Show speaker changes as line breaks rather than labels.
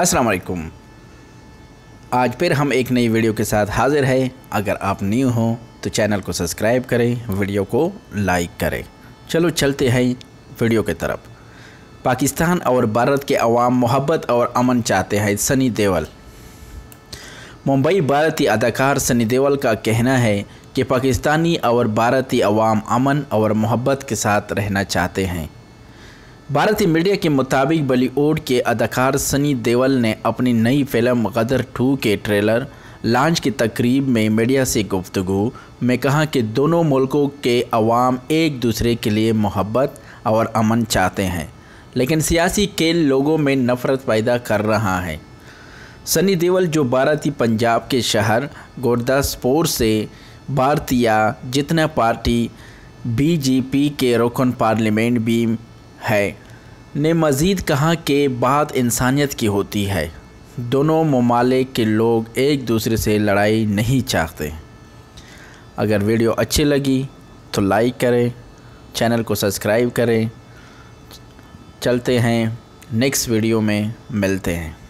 अस्सलाम वालेकुम आज फिर हम एक नई वीडियो के साथ हाज़िर हैं अगर आप न्यू हो तो चैनल को सब्सक्राइब करें वीडियो को लाइक करें चलो चलते हैं वीडियो की तरफ पाकिस्तान और भारत के अवाम मोहब्बत और अमन चाहते हैं सनी देवल मुंबई भारतीय अदाकार सनी देवल का कहना है कि पाकिस्तानी और भारतीय अवाम अमन और मोहब्बत के साथ रहना चाहते हैं भारतीय मीडिया के मुताबिक बॉलीवुड के अदाकार सनी देवल ने अपनी नई फिल्म गदर टू के ट्रेलर लॉन्च की तकरीब में मीडिया से गुफ्तु में कहा कि दोनों मुल्कों के अवाम एक दूसरे के लिए मोहब्बत और अमन चाहते हैं लेकिन सियासी खेल लोगों में नफ़रत पैदा कर रहा है सनी देवल जो भारतीय पंजाब के शहर गुरदासपुर से भारतीय जितना पार्टी बीजेपी के रुकन पार्लियामेंट भी है ने मज़ीद कहा कि बात इंसानियत की होती है दोनों ममालिक के लोग एक दूसरे से लड़ाई नहीं चाहते अगर वीडियो अच्छी लगी तो लाइक करें चैनल को सब्सक्राइब करें चलते हैं नेक्स्ट वीडियो में मिलते हैं